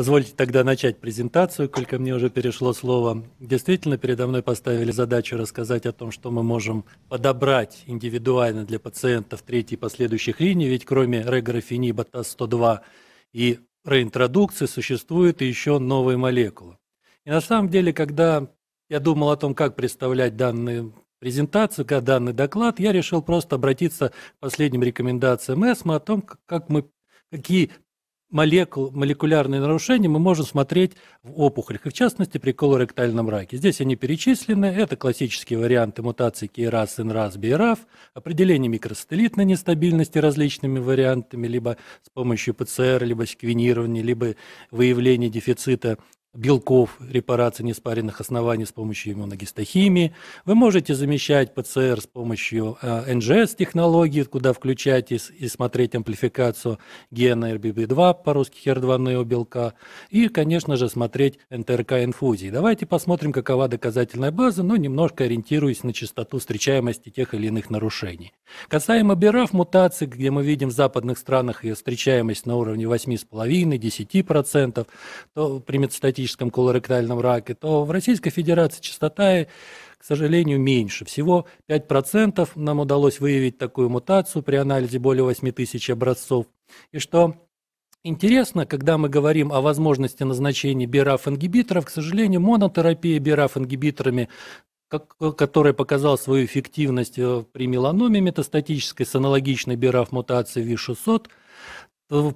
Позвольте тогда начать презентацию, только мне уже перешло слово. Действительно, передо мной поставили задачу рассказать о том, что мы можем подобрать индивидуально для пациентов третьей и последующих линий, ведь кроме реграфениба ТАС-102 и реинтродукции существует еще новые молекулы. И на самом деле, когда я думал о том, как представлять данную презентацию, когда данный доклад, я решил просто обратиться к последним рекомендациям ЭСМА о том, как мы, какие молекул, молекулярные нарушения мы можем смотреть в опухолях, и в частности при колоректальном раке. Здесь они перечислены. Это классические варианты мутаций КИРАС, ИНРАС, БИРАФ, определение микростелитной нестабильности различными вариантами, либо с помощью ПЦР, либо секвенирования, либо выявление дефицита белков, репарации неспаренных оснований с помощью иммуногистохимии. Вы можете замещать ПЦР с помощью э, НЖС-технологии, куда включать и, смотреть амплификацию гена RBB2, по-русски HER2-ного белка, и, конечно же, смотреть НТРК-инфузии. Давайте посмотрим, какова доказательная база, но немножко ориентируясь на частоту встречаемости тех или иных нарушений. Касаемо БИРАФ мутаций, где мы видим в западных странах ее встречаемость на уровне 8,5-10%, то примет статистику аналитическом колоректальном раке, то в Российской Федерации частота, э, к сожалению, меньше. Всего 5% нам удалось выявить такую мутацию при анализе более 8 тысяч образцов. И что Интересно, когда мы говорим о возможности назначения бираф-ингибиторов, к сожалению, монотерапия бираф-ингибиторами которая показала свою эффективность э, при меланоме метастатической с аналогичной бираф-мутацией ВИ-600,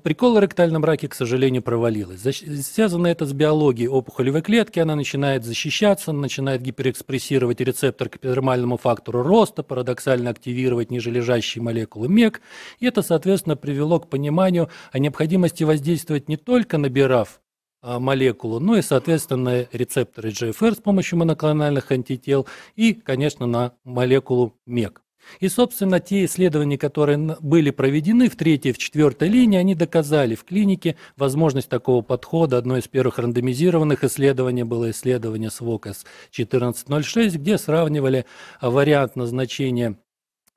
Прикол ректальном раке, к сожалению, провалилась. Связано это с биологией опухолевой клетки, она начинает защищаться, начинает гиперэкспрессировать рецептор к эпидермальному фактору роста, парадоксально активировать нижележащие молекулы МЕК, и это, соответственно, привело к пониманию о необходимости воздействовать не только на БИРАФ, молекулу, ну и, соответственно, рецепторы GFR с помощью моноклональных антител и, конечно, на молекулу МЕК. И, собственно, те исследования, которые были проведены в третьей, в четвертой линии, они доказали в клинике возможность такого подхода. Одно из первых рандомизированных исследований было исследование с 1406, где сравнивали вариант назначения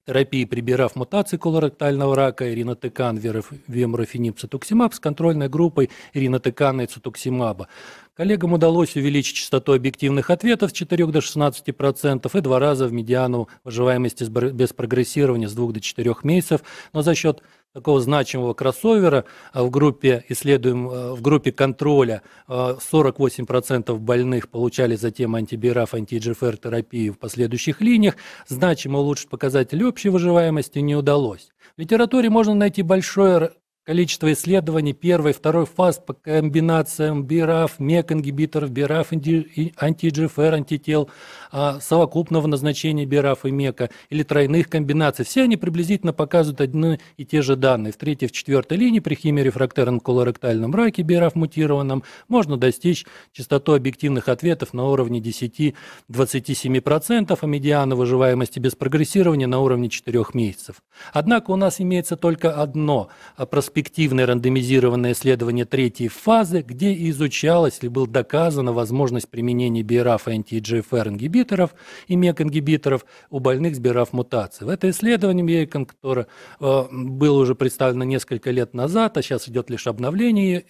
терапии прибирав мутации колоректального рака иринотекан, вемрофенип, цитоксимаб с контрольной группой иринотекана и цитоксимаба. Коллегам удалось увеличить частоту объективных ответов с 4 до 16% и два раза в медиану выживаемости без прогрессирования с 2 до 4 месяцев, но за счет такого значимого кроссовера а в группе, исследуем, э, в группе контроля 48% э, больных получали затем антибираф, антиджфр терапию в последующих линиях. Значимо улучшить показатели общей выживаемости не удалось. В литературе можно найти большое Количество исследований первой второй фаз по комбинациям БИРАФ, МЕК-ингибиторов, БИРАФ, анти-GFR, антител, а, совокупного назначения БИРАФ и МЕКа или тройных комбинаций. Все они приблизительно показывают одни и те же данные. В третьей, в четвертой линии при химиорефрактерном колоректальном раке БИРАФ мутированном можно достичь частоту объективных ответов на уровне 10-27%, а медиана выживаемости без прогрессирования на уровне 4 месяцев. Однако у нас имеется только одно а, – проспективное ретроспективное рандомизированное исследование третьей фазы, где изучалась или была доказано возможность применения BRAF и анти-GFR ингибиторов и МЕК-ингибиторов у больных с BRAF-мутацией. В это исследование МЕКОН, которое э, было уже представлено несколько лет назад, а сейчас идет лишь обновление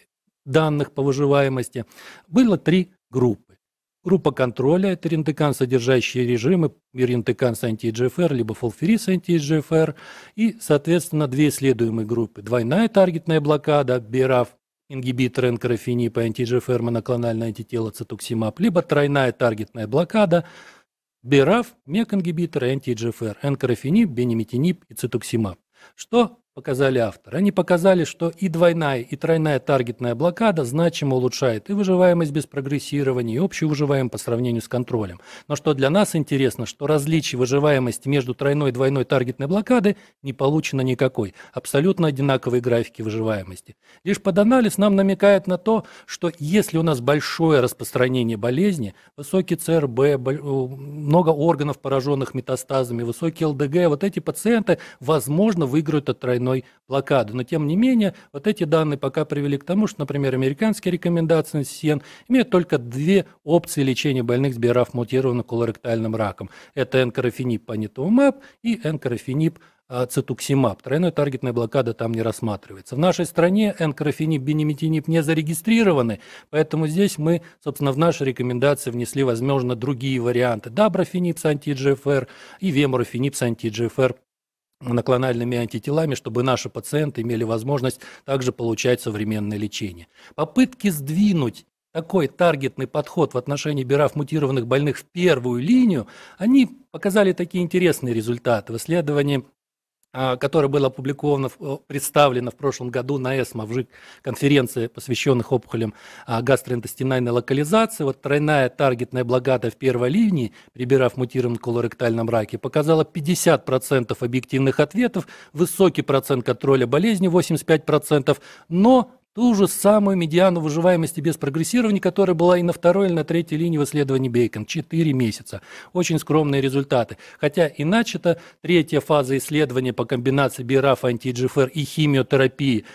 данных по выживаемости, было три группы. Группа контроля – это рентекан, содержащие режимы, рентекан с анти-GFR, либо фолфири с анти-GFR. И, соответственно, две исследуемые группы. Двойная таргетная блокада, BRAF, ингибитор энкрофенипа, анти-GFR, моноклональное антитело цитоксимаб, либо тройная таргетная блокада, BRAF, мек-ингибитор, анти-GFR, энкрофенип, бенеметинип и цитоксимаб. Что показали авторы. Они показали, что и двойная, и тройная таргетная блокада значимо улучшает и выживаемость без прогрессирования, и общую выживаемость по сравнению с контролем. Но что для нас интересно, что различий выживаемости между тройной и двойной таргетной блокадой не получено никакой. Абсолютно одинаковые графики выживаемости. Лишь под анализ нам намекает на то, что если у нас большое распространение болезни, высокий ЦРБ, много органов, пораженных метастазами, высокий ЛДГ, вот эти пациенты, возможно, выиграют от тройной одной блокады. Но тем не менее, вот эти данные пока привели к тому, что, например, американские рекомендации на имеют только две опции лечения больных с биорафмутированным колоректальным раком. Это энкарафениб панитоумаб и энкарафениб а, цитуксимаб. Тройной таргетная блокада там не рассматривается. В нашей стране энкрофениб, бенеметиниб не зарегистрированы, поэтому здесь мы, собственно, в наши рекомендации внесли, возможно, другие варианты. Даброфениб с анти-GFR и веморофениб с анти-GFR моноклональными антителами, чтобы наши пациенты имели возможность также получать современное лечение. Попытки сдвинуть такой таргетный подход в отношении бирав мутированных больных в первую линию, они показали такие интересные результаты в исследовании а, которое было опубликовано, представлено в прошлом году на ЭСМА в ЖИК конференции, посвященных опухолям а, гастроинтестинальной локализации. Вот тройная таргетная блокада в первой линии, прибирав мутированном колоректальном раке, показала 50% объективных ответов, высокий процент контроля болезни 85%, но ту же самую медиану выживаемости без прогрессирования, которая была и на второй, и на третьей линии в исследовании Бейкон. 4 месяца. Очень скромные результаты. Хотя иначе-то третья фаза исследования по комбинации BRAF, антиGFR и химиотерапии –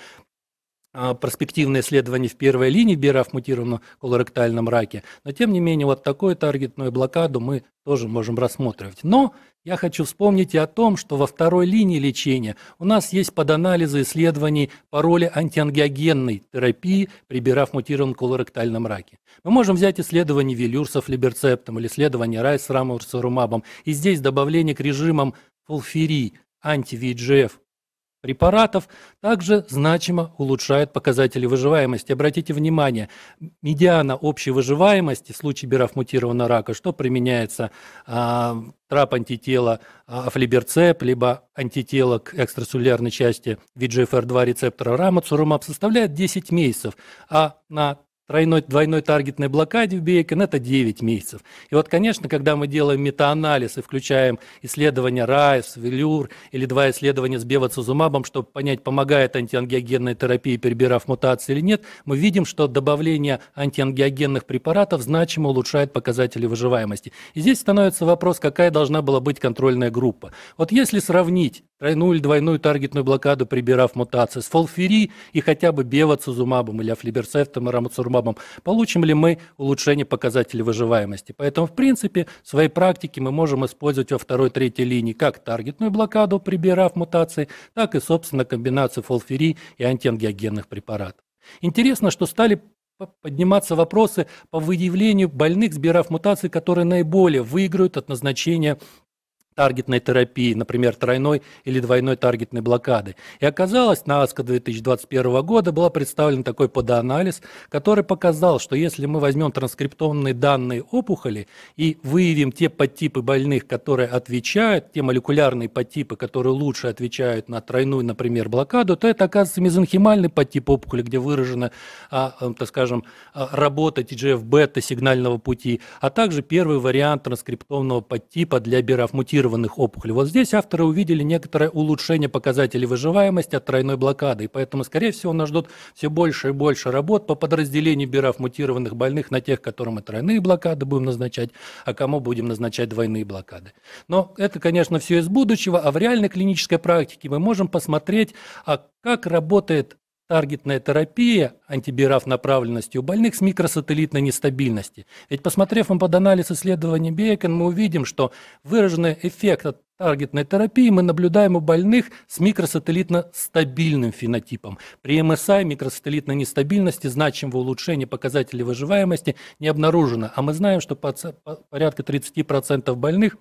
а, перспективное исследование в первой линии BRAF в мутированном колоректальном раке, но тем не менее вот такую таргетную блокаду мы тоже можем рассматривать. Но я хочу вспомнить и о том, что во второй линии лечения у нас есть под поданализы исследований по роли антиангиогенной терапии при BRAF мутированном колоректальном раке. Мы можем взять исследование Велюрсов либерцептом или исследование Райс с рамурсорумабом, и здесь добавление к режимам фулфирии, анти-VGF препаратов, также значимо улучшают показатели выживаемости. Обратите внимание, медиана общей выживаемости в случае бирафмутированного рака, что применяется э, трап антитела а, афлиберцеп, либо антитело к экстрасулярной части VGFR2 рецептора рамацурумаб составляет 10 месяцев, а на тройной, двойной таргетной блокаде в Бейкон, ну, это 9 месяцев. И вот, конечно, когда мы делаем метаанализ и включаем исследования Райс, Велюр или два исследования с бевацизумабом, чтобы понять, помогает антиангиогенная терапия, перебирав мутации или нет, мы видим, что добавление антиангиогенных препаратов значимо улучшает показатели выживаемости. И здесь становится вопрос, какая должна была быть контрольная группа. Вот если сравнить тройную или двойную таргетную блокаду, прибирав мутации, с фолфири и хотя бы бевацизумабом или афлиберцептом и рамуцурмабом, супербабам, получим ли мы улучшение показателей выживаемости. Поэтому, в принципе, в своей практике мы можем использовать во второй-третьей линии как таргетную блокаду, прибирав мутации, так и, собственно, комбинацию фолфери и антиангиогенных препаратов. Интересно, что стали подниматься вопросы по выявлению больных с бирафмутаций, которые наиболее выиграют от назначения таргетной терапии, например, тройной или двойной таргетной блокады. И оказалось, на АСКО 2021 года был представлен такой подоанализ, который показал, что если мы возьмем транскриптомные данные опухоли и выявим те подтипы больных, которые отвечают, те молекулярные подтипы, которые лучше отвечают на тройную, например, блокаду, то это оказывается мезонхимальный подтип опухоли, где выражена, э, так скажем, э, работа TGF-бета сигнального пути, а также первый вариант транскриптомного подтипа для бирафмутированных инфицированных опухолей. Вот здесь авторы увидели некоторое улучшение показателей выживаемости от тройной блокады, и поэтому, скорее всего, нас ждут все больше и больше работ по подразделению бирав мутированных больных на тех, которым мы тройные блокады будем назначать, а кому будем назначать двойные блокады. Но это, конечно, все из будущего, а в реальной клинической практике мы можем посмотреть, а как работает таргетная терапия антибираф направленности у больных с микросателлитной нестабильности. Ведь посмотрев им под анализ исследования Бейкон, мы увидим, что выраженный эффект от таргетной терапии мы наблюдаем у больных с микросателлитно-стабильным фенотипом. При МСА микросателлитной нестабильности значимого улучшения показателей выживаемости не обнаружено, а мы знаем, что порядка 30% больных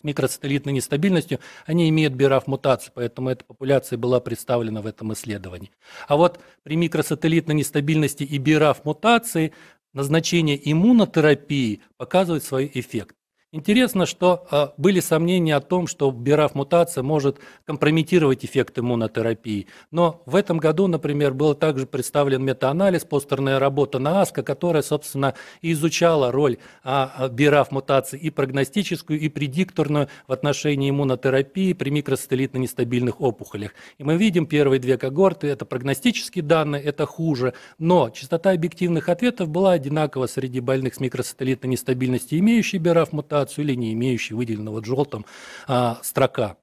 с микросателлитной нестабильностью, они имеют бираф-мутацию, поэтому эта популяция была представлена в этом исследовании. А вот при микросателлитной нестабильности и бираф-мутации назначение иммунотерапии показывает свой эффект. Интересно, что а, были сомнения о том, что бироф-мутация может компрометировать эффект иммунотерапии. Но в этом году, например, был также представлен метаанализ, постерная работа на АСКО, которая, собственно, изучала роль а, а, бироф-мутации и прогностическую, и предикторную в отношении иммунотерапии при микростелитно нестабильных опухолях. И мы видим первые две когорты, это прогностические данные, это хуже, но частота объективных ответов была одинакова среди больных с микросателлитной нестабильностью, имеющих бирафмутацию, коммуникацию или не имеющий выделенного желтым а, строка.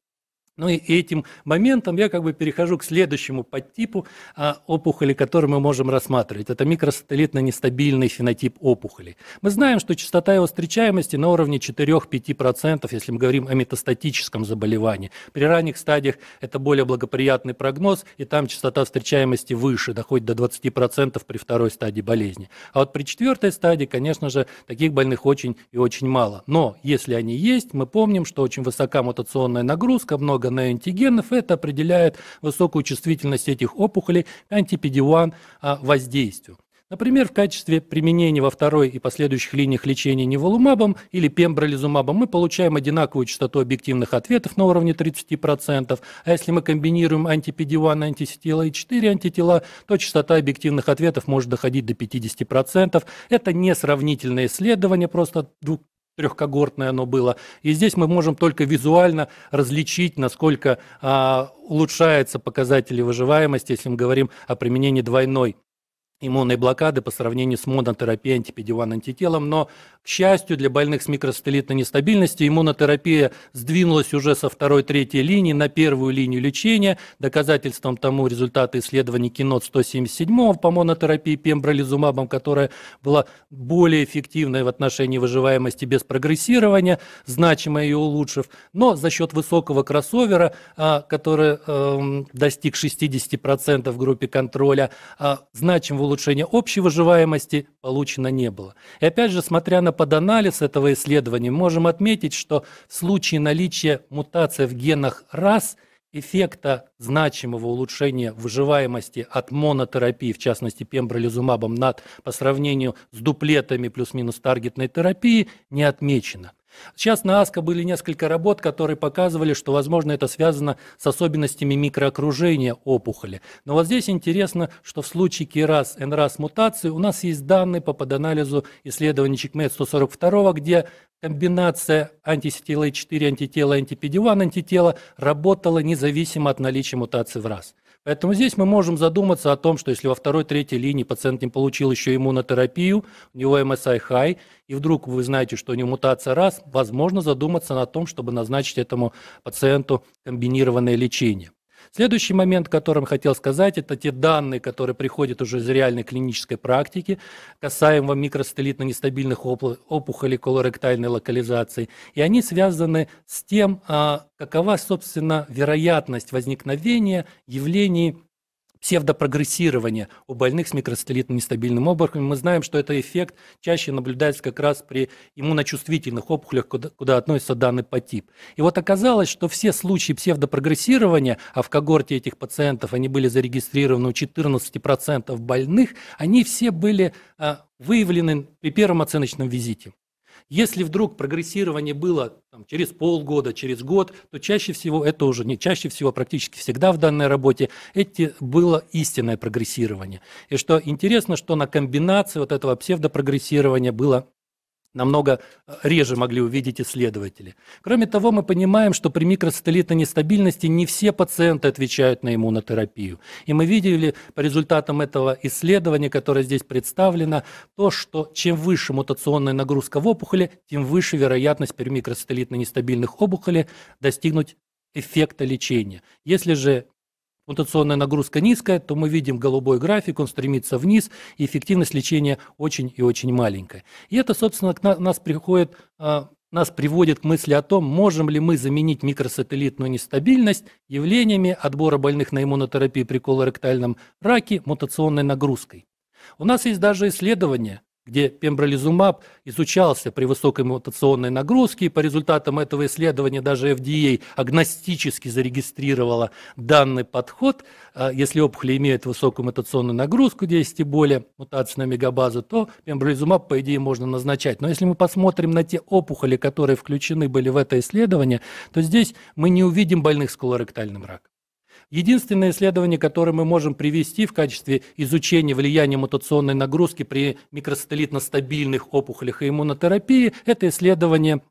Ну и этим моментом я как бы перехожу к следующему подтипу а, опухоли, который мы можем рассматривать. Это микросателлитно-нестабильный фенотип опухоли. Мы знаем, что частота его встречаемости на уровне 4-5%, если мы говорим о метастатическом заболевании. При ранних стадиях это более благоприятный прогноз, и там частота встречаемости выше, доходит до 20% при второй стадии болезни. А вот при четвертой стадии, конечно же, таких больных очень и очень мало. Но если они есть, мы помним, что очень высока мутационная нагрузка, много много неоантигенов, и это определяет высокую чувствительность этих опухолей к антипедиуан а, воздействию. Например, в качестве применения во второй и последующих линиях лечения неволумабом или пембролизумабом мы получаем одинаковую частоту объективных ответов на уровне 30%, а если мы комбинируем антипедиуан, антитела и 4 антитела, то частота объективных ответов может доходить до 50%. Это не сравнительное исследование просто двух трехкогортное оно было. И здесь мы можем только визуально различить, насколько а, улучшаются показатели выживаемости, если мы говорим о применении двойной иммунной блокады по сравнению с монотерапией антипедиван антителом, но, к счастью, для больных с микростеллитной нестабильностью иммунотерапия сдвинулась уже со второй-третьей линии на первую линию лечения. Доказательством тому результаты исследований кинот 177 по монотерапии пембролизумабом, которая была более эффективной в отношении выживаемости без прогрессирования, значимо ее улучшив, но за счет высокого кроссовера, а, который эм, достиг 60% в группе контроля, а, значимо улучшил улучшения общей выживаемости получено не было. И опять же, смотря на поданализ этого исследования, можем отметить, что в случае наличия мутации в генах рас – эффекта значимого улучшения выживаемости от монотерапии, в частности пембролизумабом над по сравнению с дуплетами плюс-минус таргетной терапии, не отмечено. Сейчас на АСКО были несколько работ, которые показывали, что, возможно, это связано с особенностями микроокружения опухоли. Но вот здесь интересно, что в случае КИРАС, НРАС мутации у нас есть данные по поданализу исследований ЧИКМЕД 142, где комбинация антисетила 4 антитела, антипедиван антитела работала независимо от наличия мутации в РАС. Поэтому здесь мы можем задуматься о том, что если во второй-третьей линии пациент не получил еще иммунотерапию, у него MSI high, и вдруг вы знаете, что у него мутация раз, возможно задуматься на том, чтобы назначить этому пациенту комбинированное лечение. Следующий момент, которым хотел сказать, это те данные, которые приходят уже из реальной клинической практики, касаемо микростеллитно-нестабильных опухолей колоректальной локализации. И они связаны с тем, а, какова, собственно, вероятность возникновения явлений псевдопрогрессирования у больных с микростеллитным нестабильным обмороком. Мы знаем, что этот эффект чаще наблюдается как раз при иммуночувствительных опухолях, куда, куда относится данный подтип. И вот оказалось, что все случаи псевдопрогрессирования, а в когорте этих пациентов они были зарегистрированы у 14% больных, они все были а, выявлены при первом оценочном визите. Если вдруг прогрессирование было там, через полгода, через год, то чаще всего, это уже не чаще всего, практически всегда в данной работе, эти было истинное прогрессирование. И что интересно, что на комбинации вот этого псевдопрогрессирования было намного э, реже могли увидеть исследователи. Кроме того, мы понимаем, что при микросателлитной нестабильности не все пациенты отвечают на иммунотерапию. И мы видели по результатам этого исследования, которое здесь представлено, то, что чем выше мутационная нагрузка в опухоли, тем выше вероятность при микросателлитно нестабильных опухолей достигнуть эффекта лечения. Если же мутационная нагрузка низкая, то мы видим голубой график, он стремится вниз, и эффективность лечения очень и очень маленькая. И это, собственно, к нас приходит а, нас приводит к мысли о том, можем ли мы заменить микросателлитную нестабильность явлениями отбора больных на иммунотерапию при колоректальном раке мутационной нагрузкой. У нас есть даже исследования, где пембролизумаб изучался при высокой мутационной нагрузке, и по результатам этого исследования даже FDA агностически зарегистрировала данный подход. А если опухоли имеют высокую мутационную нагрузку, 10 и более мутаций на мегабазу, то пембролизумаб, по идее, можно назначать. Но если мы посмотрим на те опухоли, которые включены были в это исследование, то здесь мы не увидим больных с колоректальным раком. Единственное исследование, которое мы можем привести в качестве изучения влияния мутационной нагрузки при микросателлитно-стабильных опухолях и иммунотерапии, это исследование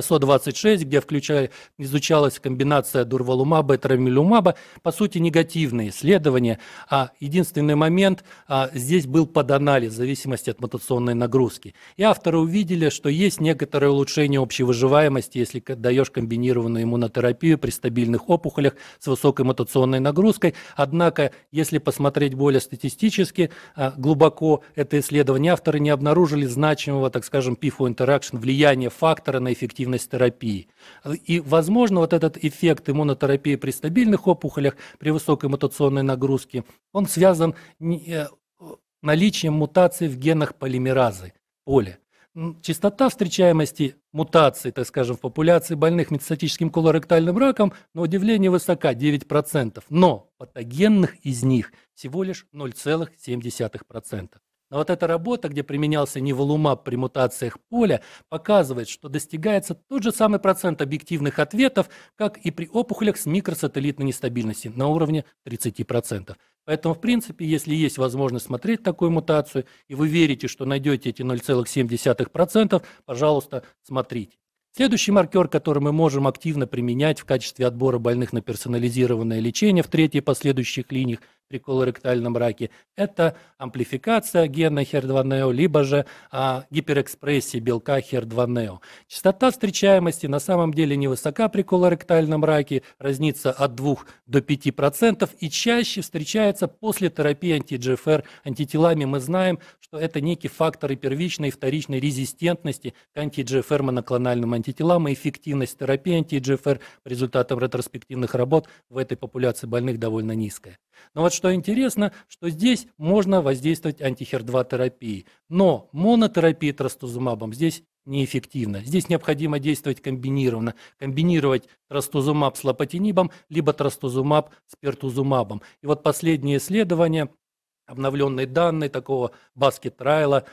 СО-26, где включали, изучалась комбинация дурвалумаба и травмилюмаба, по сути, негативные исследования. А единственный момент а, здесь был под анализ в зависимости от мутационной нагрузки. И авторы увидели, что есть некоторое улучшение общей выживаемости, если даешь комбинированную иммунотерапию при стабильных опухолях с высокой мутационной нагрузкой. Однако, если посмотреть более статистически а, глубоко это исследование, авторы не обнаружили значимого, так скажем, пифоинтеракшн, влияния фактора на эффективность эффективность терапии. И, возможно, вот этот эффект иммунотерапии при стабильных опухолях, при высокой мутационной нагрузке, он связан э, наличием мутаций в генах полимеразы, поля. Частота встречаемости мутаций, так скажем, в популяции больных метастатическим колоректальным раком, на удивление высока, 9%, но патогенных из них всего лишь 0,7%. Но а вот эта работа, где применялся неволумаб при мутациях поля, показывает, что достигается тот же самый процент объективных ответов, как и при опухолях с микросателлитной нестабильностью на уровне 30%. Поэтому, в принципе, если есть возможность смотреть такую мутацию, и вы верите, что найдете эти 0,7%, пожалуйста, смотрите. Следующий маркер, который мы можем активно применять в качестве отбора больных на персонализированное лечение в третьей последующих линиях при колоректальном раке, это амплификация гена HER2-NEO, либо же а, гиперэкспрессия белка HER2-NEO. Частота встречаемости на самом деле невысока при колоректальном раке, разница от 2 до 5% и чаще встречается после терапии анти-GFR антителами. Мы знаем, что это некий фактор и первичной и вторичной резистентности к анти-GFR моноклональным антителам антителам и эффективность терапии анти-GFR по результатам ретроспективных работ в этой популяции больных довольно низкая. Но вот что интересно, что здесь можно воздействовать антихер-2 терапией, но монотерапия трастузумабом здесь неэффективно. Здесь необходимо действовать комбинированно, комбинировать трастузумаб с лопатинибом, либо трастузумаб с пертузумабом. И вот последнее исследование обновленные данные такого баскет-трайла,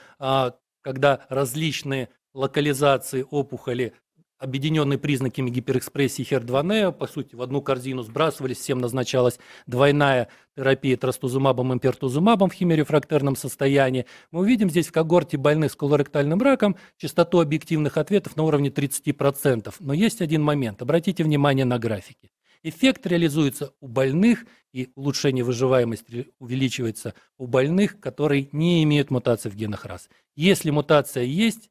когда различные локализации опухоли, объединенные признаками гиперэкспрессии HER2-NEO, по сути, в одну корзину сбрасывались, всем назначалась двойная терапия трастузумабом и импертузумабом в химерефрактерном состоянии. Мы увидим здесь в когорте больных с колоректальным раком частоту объективных ответов на уровне 30%. Но есть один момент. Обратите внимание на графики. Эффект реализуется у больных, и улучшение выживаемости увеличивается у больных, которые не имеют мутации в генах РАС. Если мутация есть,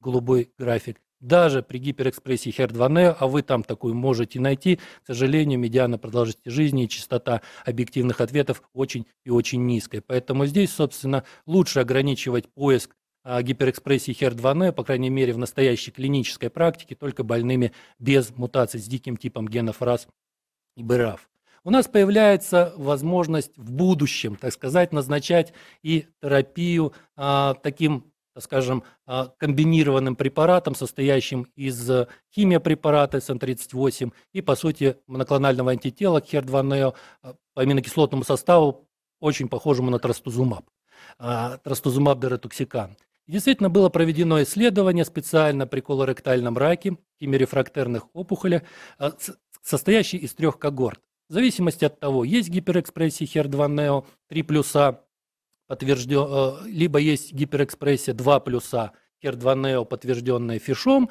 голубой график. Даже при гиперэкспрессии her 2 e, а вы там такую можете найти, к сожалению, медиана продолжительности жизни и частота объективных ответов очень и очень низкая. Поэтому здесь, собственно, лучше ограничивать поиск а, гиперэкспрессии her 2 e, по крайней мере, в настоящей клинической практике, только больными без мутаций с диким типом генов РАС и БРАФ. У нас появляется возможность в будущем, так сказать, назначать и терапию а, таким скажем, а, комбинированным препаратом, состоящим из э, химиопрепарата СН-38 и, по сути, моноклонального антитела к хер-2-нео а, по аминокислотному составу, очень похожему на трастузумаб, а, трастузумаб деретоксикан. Действительно, было проведено исследование специально при колоректальном раке и мерифрактерных опухолях, состоящий из трех когорт. В зависимости от того, есть гиперэкспрессия хер 2 нео 3 подтвержден, э, либо есть гиперэкспрессия 2 плюса HER2-NEO, подтвержденная фишом,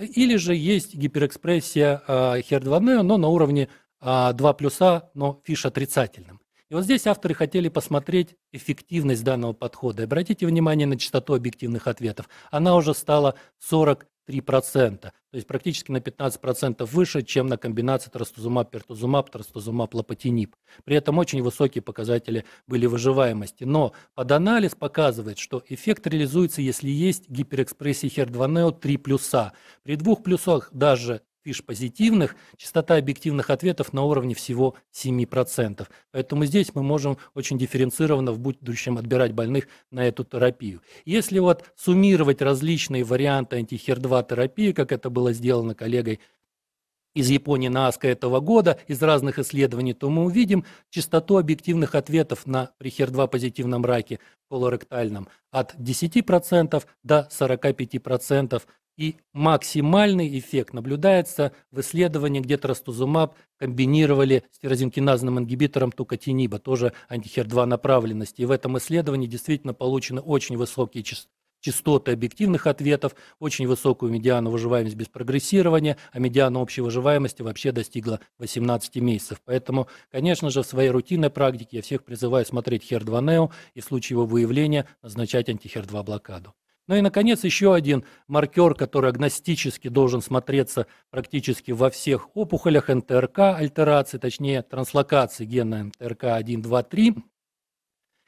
или же есть гиперэкспрессия HER2-NEO, э, но на уровне 2 э, плюса, но фиш отрицательным. И вот здесь авторы хотели посмотреть эффективность данного подхода. Обратите внимание на частоту объективных ответов. Она уже стала 40 3%. То есть практически на 15% выше, чем на комбинации трастузумаб, пертузумаб, трастузумаб, лопатиниб. При этом очень высокие показатели были выживаемости. Но под анализ показывает, что эффект реализуется, если есть гиперэкспрессия her 2 нео 3 плюса. При двух плюсах даже фиш позитивных, частота объективных ответов на уровне всего 7%. Поэтому здесь мы можем очень дифференцированно в будущем отбирать больных на эту терапию. Если вот суммировать различные варианты антихер-2 терапии, как это было сделано коллегой из Японии на АСКО этого года, из разных исследований, то мы увидим частоту объективных ответов на при HER2 позитивном раке колоректальном от 10% до 45% и максимальный эффект наблюдается в исследовании, где трастузумаб комбинировали с тирозинкиназным ингибитором тукотиниба, тоже антихер-2 направленности. И в этом исследовании действительно получены очень высокие частоты частоты объективных ответов, очень высокую медиану выживаемость без прогрессирования, а медиана общей выживаемости вообще достигла 18 месяцев. Поэтому, конечно же, в своей рутинной практике я всех призываю смотреть хер 2 нео и в случае его выявления назначать антихер 2 блокаду. Ну и, наконец, еще один маркер, который агностически должен смотреться практически во всех опухолях НТРК, альтерации, точнее, транслокации гена НТРК-1, 2, 3.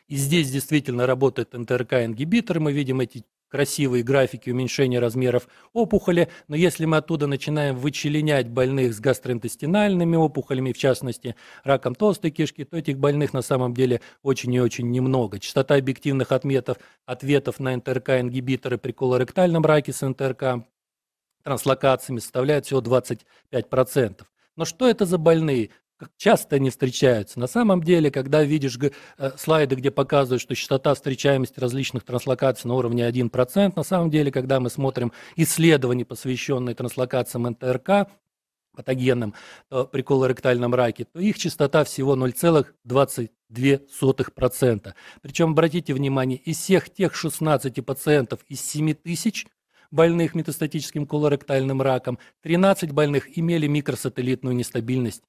И здесь действительно работает НТРК-ингибитор, мы видим эти красивые графики уменьшения размеров опухоли, но если мы оттуда начинаем вычленять больных с гастроинтестинальными опухолями, в частности, раком толстой кишки, то этих больных на самом деле очень и очень немного. Частота объективных отметов, ответов на НТРК-ингибиторы при колоректальном раке с НТРК транслокациями составляет всего 25%. Но что это за больные? часто они встречаются. На самом деле, когда видишь э, слайды, где показывают, что частота встречаемости различных транслокаций на уровне 1%, на самом деле, когда мы смотрим исследования, посвященные транслокациям НТРК, патогенным при колоректальном раке, то их частота всего 0,22%. Причем, обратите внимание, из всех тех 16 пациентов из 7 тысяч больных метастатическим колоректальным раком, 13 больных имели микросателлитную нестабильность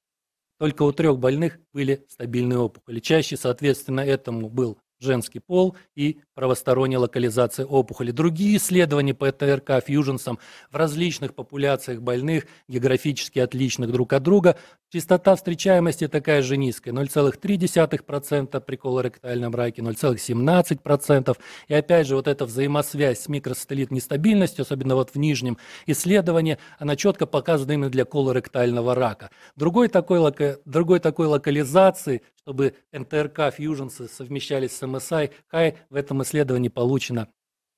только у трех больных были стабильные опухоли. Чаще, соответственно, этому был женский пол и правосторонняя локализация опухоли. Другие исследования по ТРК фьюженсам в различных популяциях больных, географически отличных друг от друга, частота встречаемости такая же низкая, 0,3% при колоректальном раке, 0,17%. И опять же, вот эта взаимосвязь с микросателлит нестабильностью, особенно вот в нижнем исследовании, она четко показана именно для колоректального рака. Другой такой, другой такой локализации чтобы НТРК фьюженсы совмещались с MSI, Хай в этом исследовании получено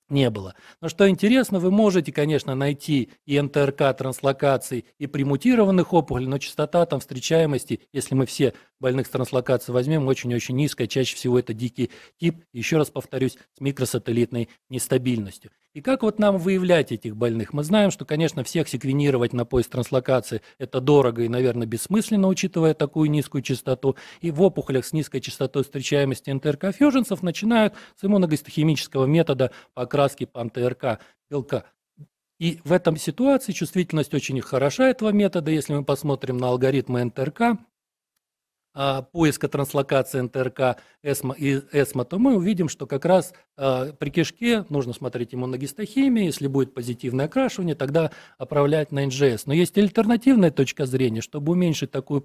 не было. Но что интересно, вы можете, конечно, найти и НТРК транслокаций, и примутированных опухолей, но частота там встречаемости, если мы все больных с транслокацией возьмем, очень-очень низкая. Чаще всего это дикий тип, еще раз повторюсь, с микросателлитной нестабильностью. И как вот нам выявлять этих больных? Мы знаем, что, конечно, всех секвенировать на поиск транслокации – это дорого и, наверное, бессмысленно, учитывая такую низкую частоту. И в опухолях с низкой частотой встречаемости НТРК-фьюженцев начинают с иммуногистохимического метода по окраске ПАМТРК белка. И в этом ситуации чувствительность очень хороша этого метода. Если мы посмотрим на алгоритмы НТРК, а, поиска транслокации НТРК ЭСМА и ЭСМА, то мы увидим, что как раз а, при кишке нужно смотреть иммуногистохимию, если будет позитивное окрашивание, тогда отправлять на НЖС. Но есть альтернативная точка зрения, чтобы уменьшить такую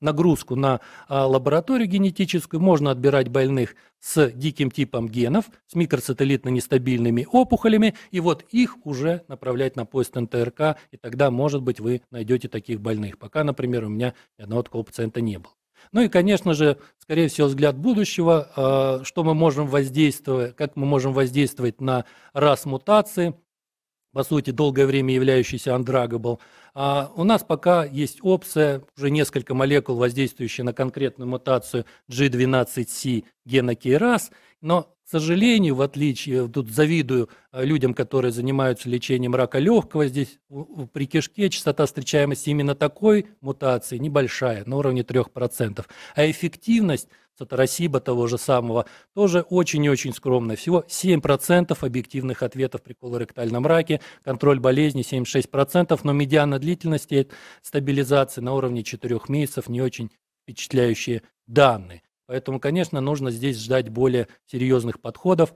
нагрузку на а, лабораторию генетическую, можно отбирать больных с диким типом генов, с микросателлитно нестабильными опухолями, и вот их уже направлять на поиск НТРК, и тогда, может быть, вы найдете таких больных. Пока, например, у меня ни одного такого пациента не было. Ну и, конечно же, скорее всего, взгляд будущего, а, что мы можем воздействовать, как мы можем воздействовать на раз мутации, по сути, долгое время являющийся undraggable. А, у нас пока есть опция, уже несколько молекул, воздействующие на конкретную мутацию G12C гена KRAS, но, к сожалению, в отличие, э, тут завидую э, людям, которые занимаются лечением рака легкого, здесь при кишке частота встречаемости именно такой мутации небольшая, на уровне 3%. А эффективность сатарасиба того же самого тоже очень и очень скромная. Всего 7% объективных ответов при колоректальном раке, контроль болезни 76%, но медиана длительности стабилизации на уровне 4 месяцев не очень впечатляющие данные. Поэтому, конечно, нужно здесь ждать более серьезных подходов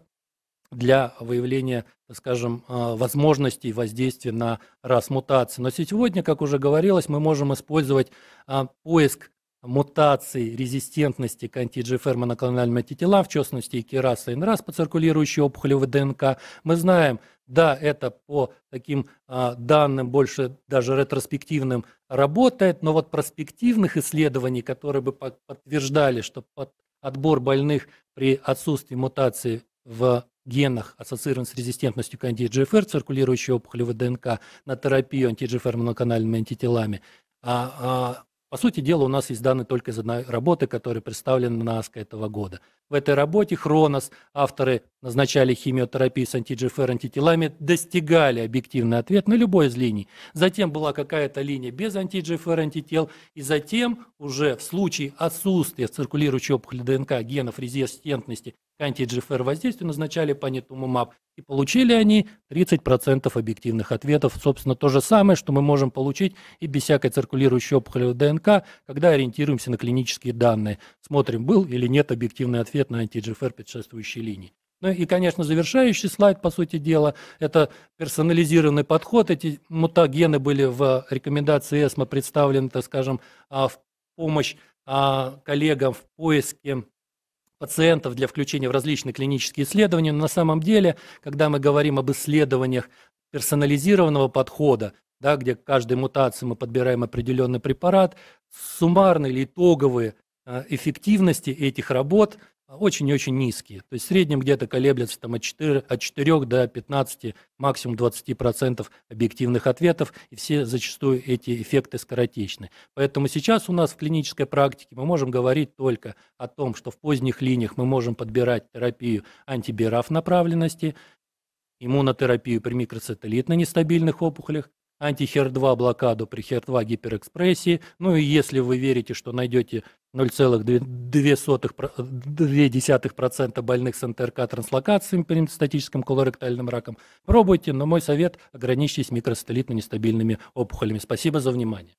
для выявления, скажем, э, возможностей воздействия на рас мутации. Но сегодня, как уже говорилось, мы можем использовать э, поиск мутаций резистентности к анти-GFR моноклональным антителам, в частности, и кераса и НРАС по циркулирующей опухоли в ДНК. Мы знаем, да, это по таким а, данным больше даже ретроспективным работает, но вот проспективных исследований, которые бы подтверждали, что под отбор больных при отсутствии мутации в генах, ассоциированных с резистентностью к анти-GFR, циркулирующей опухоли в ДНК, на терапию анти-GFR моноканальными антителами, а, а, по сути дела, у нас есть данные только из одной работы, которая представлена на АСКО этого года. В этой работе Хронос, авторы назначали химиотерапию с антиджфР антителами, достигали объективный ответ на любой из линий. Затем была какая-то линия без антиджфР антител, и затем уже в случае отсутствия циркулирующей опухоли ДНК генов резистентности к антиджфР воздействию назначали панитумумаб. И получили они 30% объективных ответов. Собственно, то же самое, что мы можем получить и без всякой циркулирующей опухоли ДНК, когда ориентируемся на клинические данные. Смотрим, был или нет объективный ответ ответ на антиGFR предшествующей линии. Ну и, конечно, завершающий слайд, по сути дела, это персонализированный подход. Эти мутагены были в рекомендации ЭСМО представлены, так скажем, а, в помощь а, коллегам в поиске пациентов для включения в различные клинические исследования. Но на самом деле, когда мы говорим об исследованиях персонализированного подхода, да, где к каждой мутации мы подбираем определенный препарат, суммарные или итоговые а, эффективности этих работ – а, очень и очень низкие. То есть в среднем где-то колеблется там, от, 4, от 4 до 15, максимум 20% объективных ответов, и все зачастую эти эффекты скоротечны. Поэтому сейчас у нас в клинической практике мы можем говорить только о том, что в поздних линиях мы можем подбирать терапию антибираф направленности, иммунотерапию при микроцитолитно нестабильных опухолях, анти-HER2 блокаду при HER2 гиперэкспрессии. Ну и если вы верите, что найдете 0,2% больных с НТРК транслокациями при метастатическом колоректальным раком, пробуйте, но мой совет – ограничьтесь микросателлитно-нестабильными опухолями. Спасибо за внимание.